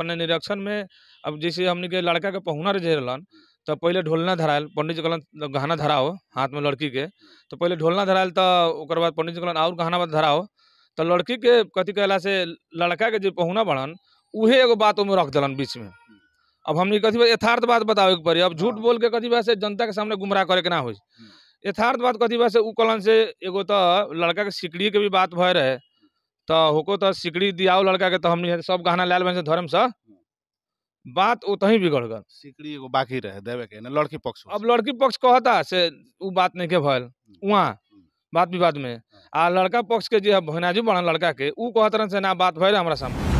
अपने निरीक्षण में अब जैसे हमने के लड़का के पहुना रहे रहलन तो पहले ढोलना धराल पंडित जी कहन गहना धराओ हाथ में लड़की के तो पहले ढोलना धराल तो बाद पंडित जी कहन और गहना धराओ तो लड़की के कथी कहला से लड़का के जो पहुना बढ़न उहे एगो बात में रख दिलन बीच में अब हमने कथी यथार्थ बात बतावे के पड़ी अब झूठ हाँ। बोल के कथी से जनता के सामने गुमराह करे के ना हो हम्म। यथार्थ बात कथी से उ कलन से एगो तो लड़का के सिकड़ी के भी बात भय रहे तो होको तो सिकड़ी दियाओ लड़का के तो हम सब गहना लाल बहन से धर्म से बात उतही बिगड़ गल सिकड़ी एगो बाकी रहे देवे के ना लड़की पक्ष अब लड़की पक्ष कहता से उ बात नहीं के भल वहाँ हम्म। बात विवाद में हम्म। आ लड़का पक्ष के जो भनाजू बढ़ल लड़का के उ कहते रहे से ना बात भैल हमारा सामने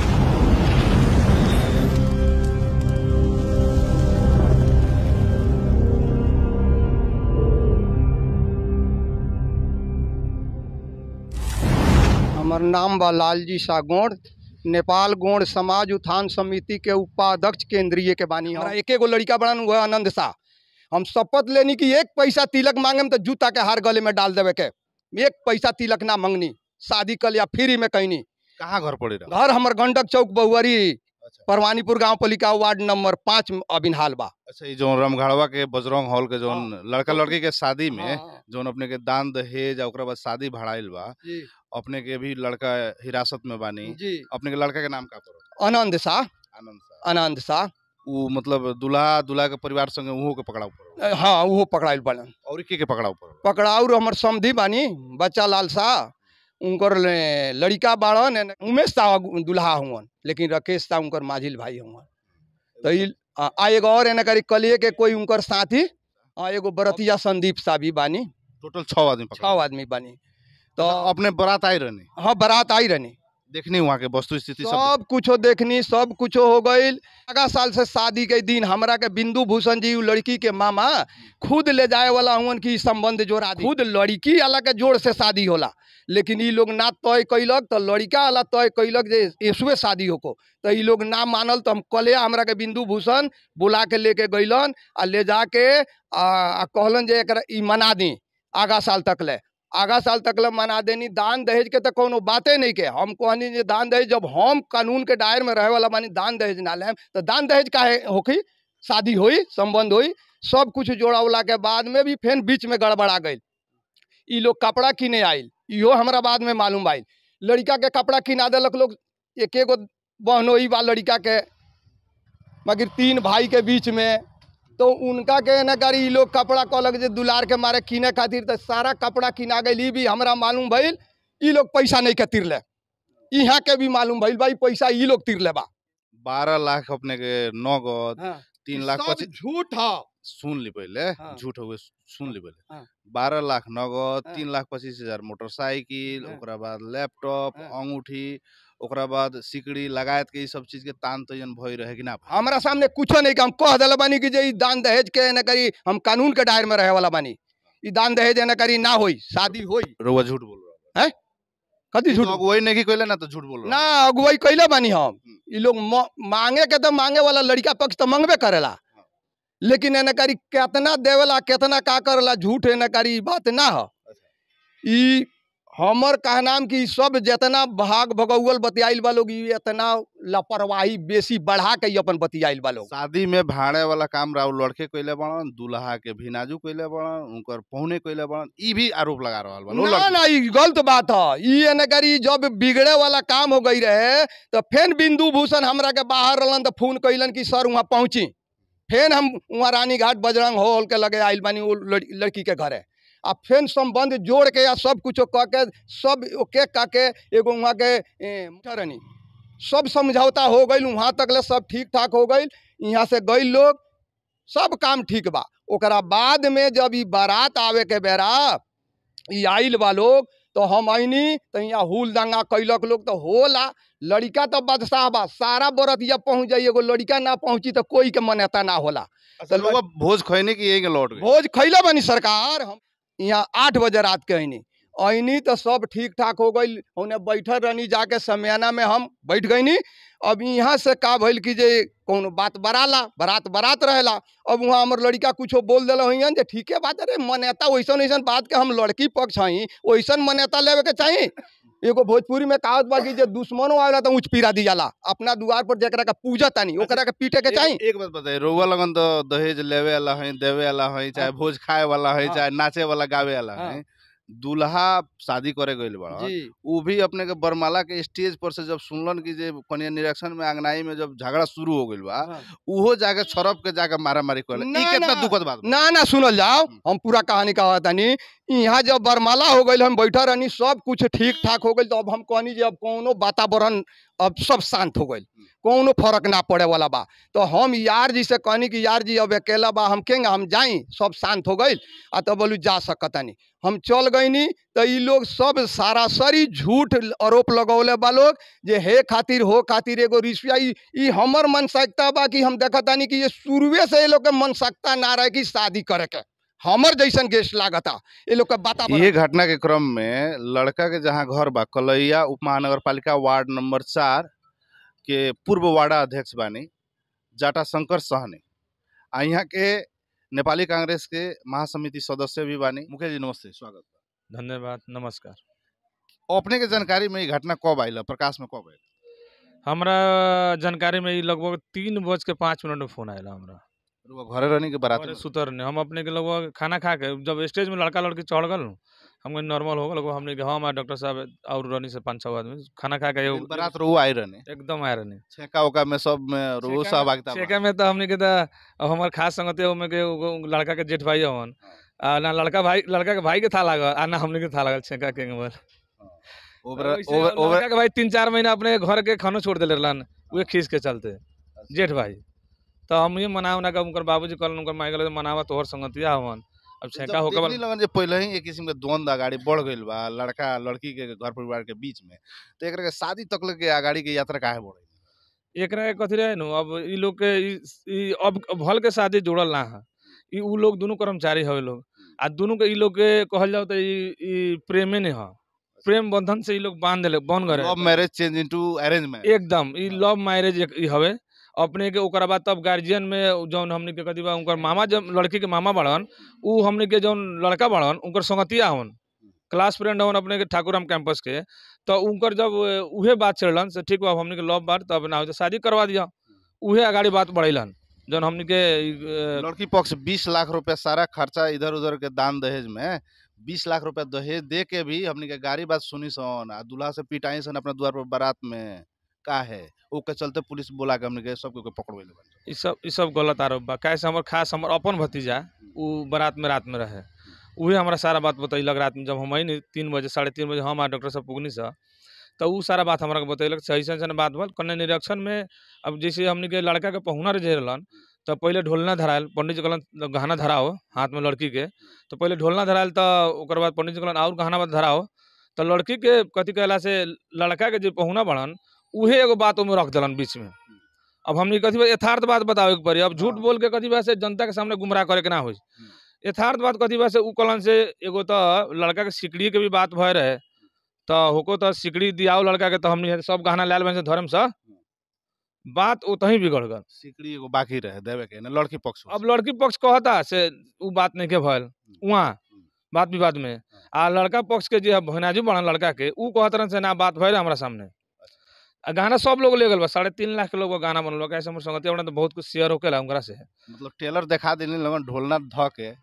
हमार नाम बा लालजी सागोड़ नेपाल गोड़ समाज उत्थान समिति के उपाध्यक्ष केंद्रीय के बानी हमारा एक गो लड़का बड़ा हुआ आनंद शाह हम शपथ लेनी कि एक पैसा तिलक मांगे तो जूता के हार गले में डाल देवे के एक पैसा तिलक ना मंगनी शादी कल या फ्री में कहनी कहाँ घर पड़े घर हमार गंडक चौक बहुअरी अच्छा। परवानीपुर गांव पलिका वार्ड नंबर पाँच अबिनहाल बा अच्छा जो रमघड़वा के बजरंग हॉल के जो हाँ। लड़का लड़की के शादी में हाँ। जो अपने के दान दहेज और शादी भड़ाइल बा अपने के भी लड़का हिरासत में बानी जी अपने के लड़का के नाम का पड़ो आनंद शाह आनंद शाह आनंद वो मतलब दुल्हा दुल्हा के परिवार संगे उहो के पकड़ाऊ पड़ो हाँ उहो पकड़ाइल बन और के के पकड़ाऊ पड़ो पकड़ाऊ हमर समधी बानी बच्चा लाल शाह उनकर लड़का बाड़न उमेश शाह दुल्हा हुआ लेकिन राकेश शाह उनकर माझिल भाई हुआ तो आ एगो और एना करी कलिए के कोई उनकर साथी हाँ एगो बरतिया संदीप शाह भी बानी टोटल छः आदमी छः आदमी बानी तो अपने बरात आई रहनी हाँ बरात आई रहनी देखनी वहाँ के वस्तु स्थिति सब कुछ देखनी सब कुछ हो गई अगला साल से शादी के दिन हमरा के बिंदु भूषण जी लड़की के मामा खुद ले जाए वाला हूँ की संबंध जोड़ा खुद लड़की वाला के जोड़ से शादी होला लेकिन ये लोग ना तय कैलक तो लड़का वाला तय कैलक ऐसुए शादी होको तो ये लोग ना मानल तो हम कले हमरा के बिंदु भूषण बुला के लेके गैलन आ ले जाके आ कहलन जे एक मना दी आगा साल तक ले आगा साल तक मना देनी दान दहेज के तो कोनो बातें नहीं के हम हनी दान दहेज जब हम कानून के दायर में रहे वाला मानी दान दहेज ना लेम तो दान दहेज का होखी शादी होई संबंध होई सब कुछ जोड़ा के बाद में भी फिर बीच में गड़बड़ा गई ये लोग कपड़ा किने आयल इो हमारा बाद में मालूम आयल लड़का के कपड़ा किना दिलक लोग एक गो बहनोई बा लड़का के मगर तीन भाई के बीच में तो उनका के ना करी लोग कपड़ा कहलक जो दुलार के मारे किने खातिर तो सारा कपड़ा किना गई भी हमरा मालूम भइल ई लोग पैसा नहीं के तिरले यहाँ के भी मालूम भइल भाई पैसा ई लोग तिरले बा बारह लाख अपने के नगद हाँ। तीन लाख पच्चीस झूठ है सुन ली पहले हाँ। झूठ हाँ। हो सुन ली पहले हाँ। बारह लाख नगद हाँ। तीन लाख पच्चीस हजार मोटरसाइकिल ओकरा बाद लैपटॉप अंगूठी बाद सिकड़ी लगात के सब चीज के तान तयन तो भय रहे कि ना हमारा सामने कुछ नहीं कि हम कह दिल बानी कि जे दान दहेज के ना करी हम कानून के डायर में रहे वाला बानी ई दान दहेज न करी ना हो शादी हो रोवा झूठ बोल रहा है कथी झूठ तो अगुवाई नहीं कहले ना तो झूठ बोल ना अगुवाई कहले बानी हम ये हम्म। लोग मांगे के तो मांगे वाला लड़का पक्ष तो मांगबे करेला हाँ। लेकिन एना करी कितना देवला कितना का करला झूठ एना करी बात ना हो अच्छा। ई हमर कहनाम कि सब जितना भाग भगौल बतियाल बा लोग इतना लापरवाही बेसी बढ़ा के अपन बतियाल बा लोग शादी में भाड़े वाला काम रहा लड़के कैले बड़न दूल्हा के नाजू कैले बड़न उनकर पहुने कैले बड़न ई भी आरोप लगा रहा बा ना ना ई गलत बात है ई एने करी जब बिगड़े वाला काम हो गई रहे तो फेन बिंदु भूषण हमरा के बाहर रहन तो फोन कैलन कि सर वहाँ पहुंची फेन हम वहाँ रानी घाट बजरंग हॉल के लगे आइल बानी लड़की के है आ फेन संबंध जोड़ के या सब कुछ कह के सब ओके का के एगो वहाँ के रनी सब समझौता हो गई वहाँ तक ले सब ठीक ठाक हो गई यहाँ से गई लोग सब काम ठीक बा ओकरा बाद में जब ये बारात आवे के बेरा आयल आइल बा लोग तो हम आईनी तो यहाँ हुल दंगा कैलक लोग तो होला लड़का तो बादशाह बा सारा बरत या पहुँच जाइए एगो लड़का ना पहुँची तो कोई के मान्यता ना होला अच्छा, भोज खैनी की लौट भोज खैला बनी सरकार हम यहाँ आठ बजे रात के अनी अनी तो सब ठीक ठाक हो गई उन्हें बैठल रहनी जाके समयना में हम बैठ गईनी अब यहाँ से का भल कि जे कौन बात ला बरात बरात रहला अब वहाँ हमार लड़का कुछ बोल दिल हन ठीके बात अरे मान्यता वैसन वैसन बात के हम लड़की पक्ष हई वैसन मान्यता लेवे के चाहिए एगो भोजपुरी में कहावत बा कि जे दुश्मनो आवेला त ऊंच पीरा दी जाला अपना द्वार पर जेकरा के पूजा तानी ओकरा के पीटे के चाहिए एक बात बताई रोवा लगन तो दहेज लेवे वाला है देवे वाला है चाहे हाँ। भोज खाए वाला है हाँ। चाहे नाचे वाला गावे वाला है हाँ। दूल्हा शादी करे गए वो भी अपने के बरमाला के स्टेज पर से जब सुनलन की जे कनिया निरीक्षण में अंगनाई में जब झगड़ा शुरू हो गई बा हाँ। उहो जाके छरप के जाके मारा मारी कर दुखद बात ना ना सुनल जाओ हम्म। हम पूरा कहानी कहा तनी यहाँ जब बरमाला हो गए हम बैठा रहनी सब कुछ ठीक ठाक हो गए तो अब हम कहनी जो अब कोनो वातावरण अब सब शांत हो गए हम्म। कोनो फर्क ना पड़े वाला बा तो हम यार जी से कहनी कि यार जी अब अकेला बा हम केंगे हम जाई सब शांत हो गई आ तो बोलू जा सकता नहीं हम चल गईनी तो ये लोग सब सारासरी झूठ आरोप लगौले बा लोग जे हे खातिर हो खातिर एगो रिश्वा ये हमर मनसाकता बा कि हम देखा तानी कि ये शुरुए से ये लोग के मनसाकता ना रहे कि शादी करे के हमर जैसन गेस्ट लागता ये लोग का बता ये घटना के क्रम में लड़का के जहाँ घर बा कलैया उप महानगर पालिका वार्ड नंबर चार के पूर्व वार्डा अध्यक्ष बानी जाटा शंकर सहनी आ यहाँ के नेपाली कांग्रेस के महासमिति सदस्य भी बानी मुकेश जी नमस्ते स्वागत धन्यवाद नमस्कार अपने के जानकारी में घटना कब आई प्रकाश में कब आई हमारा जानकारी में लगभग तीन बज के पाँच मिनट में फोन आये हमारा घर रहने के बारात में? सुतर ने हम अपने के लगभग खाना खा के जब स्टेज में लड़का लड़की चढ़ गल हम नॉर्मल हो गए हमने के हाँ, हम डॉक्टर साहब और रहनी से पाँच छः आदमी खाना खा के बारात रो आए रहने एकदम आए रहने छेका उका में सब में रो सब आगे छेका में तो हमने के हमारे खास संगत है ओमे के लड़का के जेठ भाई हवन हाँ। आ ना लड़का भाई लड़का के भाई के था लागल आ ना हमने के था लागल छेका के अंगवर हाँ। ओवर- ओवर- के भाई तीन चार महीना अपने घर के खाना छोड़ देले रहन वे खींच के चलते जेठ अच्छा। भाई तो हम ही मना उना के उनकर बाबूजी कल उनकर माई कहले तो मनावा तोहर संगतिया हवन अब छेका तो होकर बल लगन जे पहले ही एक किस्म के द्वंद अगाड़ी बढ़ गइल बा लड़का लड़की के घर परिवार के बीच में तो एकरा के शादी तक के अगाड़ी के यात्रा काहे बढ़ एकरा के कथी रहे नु अब ई लोग के ई अब भल के शादी जुड़ल ना है ई उ लोग दोनों कर्मचारी हवे लोग आ दोनों के ई लोग के कहल जाओ तो ई प्रेमे ने है प्रेम बंधन से ई लोग बांध ले बन गए love marriage change into arrange marriage एकदम ई लव हाँ। मैरिज हवे अपने के बाद तब गार्जियन में जौन हमने के कथी बा उनकर मामा जब लड़की के मामा बढ़न उ हमने के जौन लड़का बढ़न उनकर संगतिया हन क्लास फ्रेंड हन अपने के ठाकुर कैंपस के तो उनकर जब उहे बात चलन से ठीक बा हमने के लव बार तब ना हो तो शादी करवा दिया उहे आगाड़ी बात बढ़ेलन जौन हमने के लड़की पक्ष बीस लाख रुपया सारा खर्चा इधर उधर के दान दहेज में बीस लाख रुपया दहेज दे के भी हमने के गाड़ी बात सुनी सन आ दूल्हा से पिटाई सन अपना द्वार पर बारात में का है ओके चलते पुलिस बोला के हमने सब के पकड़वे ले सब इस सब गलत आरोप बा कैसे से हमर खास हमर अपन भतीजा हम्म। उ बारात में रात में रहे हम्म। उहे हमारा सारा बात बतैलक रात में जब हम आई तीन बजे साढ़े तीन बजे हम आ डॉक्टर सब पुगनी से तो उ सारा बात हमारे बतैलक सही से बात बल कन्या निरीक्षण में अब जैसे हमने के लड़का के पहुना रह रहलन हम्म। तो पहले ढोलना धराएल पंडित जी कहन गहना धराओ हाथ में लड़की के तो पहले ढोलना धराएल तो पंडित जी कहन और गहना धराओ तो लड़की के कथी कहला से लड़का के जो पहुना बढ़न उहे एगो बात में रख दिलन बीच में अब हमने कथी यथार्थ बात बताबे के पड़ी अब झूठ हाँ। बोल के कथी से जनता के सामने गुमराह करे के ना हो हाँ। यथार्थ बात कथी से उ कलन से एगो तो लड़का के सिकड़ी के भी बात भय रहे तो होको तो सिकड़ी दियाओ लड़का के तो हमने सब गहना लाल बन से धर्म से हाँ। बात ही बिगड़ गल सिकड़ी एगो बाकी रहे देवे के ना लड़की पक्ष अब लड़की पक्ष कहता से उ बात नहीं के भल वहाँ बात विवाद में आ लड़का पक्ष के जो भनाजू बढ़न लड़का के उ कहते रहे से ना बात भय रहे हमारा सामने आ गाना सब लोग ले गल बा साढ़े तीन लाख के लोग गाना बनल बा ऐसे हमर तो बहुत कुछ शेयर होके ला से मतलब टेलर देखा दिल लगन ढोलना धके के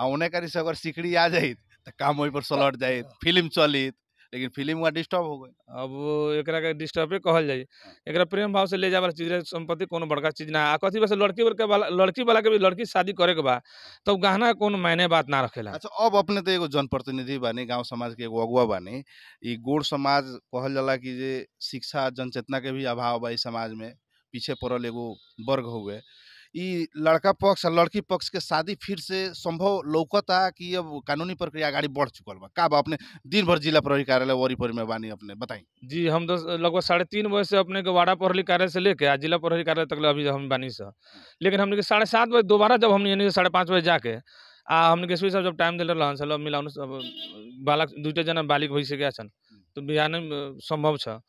आ उन्हें करी से अगर सिकड़ी आ जाई तो काम वही पर सलट हाँ। जाई फिल्म चलित लेकिन फिल्म हुआ डिस्टर्ब हो गए अब एक डिस्टर्बे कहल जाए हाँ। एक प्रेम भाव से ले जाए वाला चीज संपत्ति को बड़का चीज ना कथी वैसे लड़की वाला लड़की वाला के भी लड़की शादी करे के बा तब तो गहना को मायने बात ना रखेला अच्छा अब अपने तो एगो जनप्रतिनिधि बानी गाँव समाज के एगो अगुआ बानी ई गोड़ समाज कहल जला कि शिक्षा जनचेतना के भी अभाव बा समाज में पीछे पड़ल एगो वर्ग हुए लड़का पक्ष और लड़की पक्ष के शादी फिर से संभव लौकता कि अब कानूनी प्रक्रिया आगे बढ़ चुकल बा का बा अपने दिन भर जिला प्रहरी कार्यालय वरीपुर में बानी अपने बताई जी हम तो लगभग साढ़े तीन बजे से अपने के वाड़ा प्रहरी कार्यालय से लेके आज जिला प्रहरी कार्यालय तक अभी हम बानी से हाँ। लेकिन हमने साढ़े सात बजे दोबारा जब हम साढ़े पाँच बजे जाके आ हमने के साहब जब टाइम दिल रहा सब मिला बालक दूटा जना बालिक भैसे गया हम्म। तो बिहार संभव छ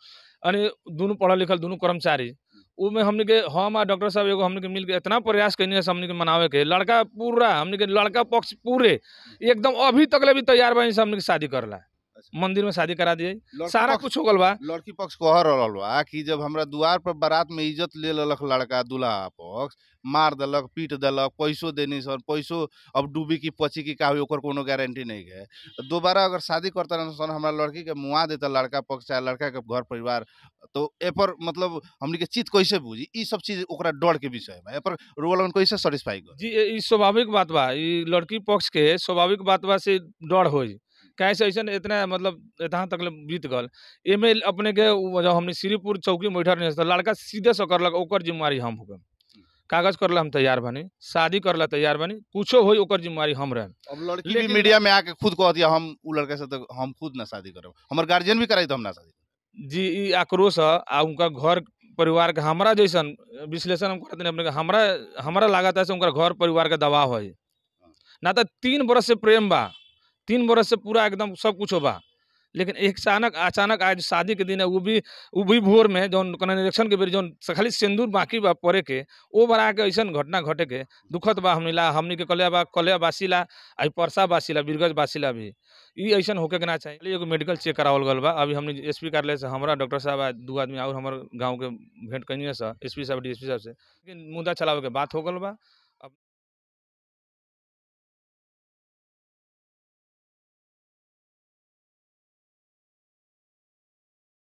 अरे दोनों पढल लिखल दोनों कर्मचारी उसमें में हमने के हम आ डॉक्टर साहब एगो हमने के मिल के इतना प्रयास कइनी हमने के मनावे के लड़का पूरा हमने के लड़का पक्ष पूरे एकदम अभी तक ले भी तैयार बनी हमने के शादी करला अच्छा। मंदिर में शादी करा दिए सारा कुछ हो गल बा लड़की पक्ष कह रहा बा कि जब हमरा द्वार पर बारात में इज्जत ले ललक लड़का दूल्हा पक्ष मार दलक पीट दलक पैसो देनी सर पैसो अब डूबी की पची की का ओकर कोनो गारंटी नहीं है दोबारा अगर शादी करते रहना सर हमारा लड़की के मुआ देता लड़का पक्ष चाहे लड़का के घर परिवार तो ए पर मतलब हमने के चित कैसे बुझी इस सब चीज ओकरा डर के विषय में ए पर रोल कैसे सेटिस्फाई कर जी स्वाभाविक बात बा लड़की पक्ष के स्वाभाविक बात बा से डर हो कैसे ऐसा इतना मतलब जहाँ तक बीत गल एम अपने के जब हमने श्रीपुर चौकी में बैठल नहीं तो लड़का सीधे से करल ओकर जिम्मेवारी हम होगम कागज कर ला हम तैयार बनी शादी कर ला तैयार बनी कुछ हो ओकर जिम्मेवारी हम रहम अब लड़की भी मीडिया में आके खुद कहती है हम उ लड़के से तो हम खुद ना शादी करब हमर गार्जियन भी कराई तो हम ना शादी करब। जी आक्रोश है आ उनका घर परिवार के हमारा जैसा विश्लेषण हम करते अपने हमारा हमरा लागत है से उनका घर परिवार के दबाव है हाँ। ना तो तीन बरस से प्रेम बा तीन बरस से पूरा एकदम सब कुछ होबा लेकिन एक अचानक अचानक आज शादी के दिन है वो भी वो भी भोर में जौन निरीक्षण के बेर जो खाली सिंदूर बाकी बा पड़े के वो बड़ा के ऐसा घटना घटे के दुखद बा हमने ला हमने के कलिया बा कलिया बासीला आई परसा बासीला बीरगज बासीला भी ये ऐसा होके के ना चाहिए एगो मेडिकल चेक करावल गल बा अभी हमने एस पी कार्यालय से हमारा डॉक्टर साहब आ दू आदमी और हमारे गाँव के भेंट कहीं सर एस पी साहब डी एस पी साहब से लेकिन मुद्दा चलावे के बात हो गल बा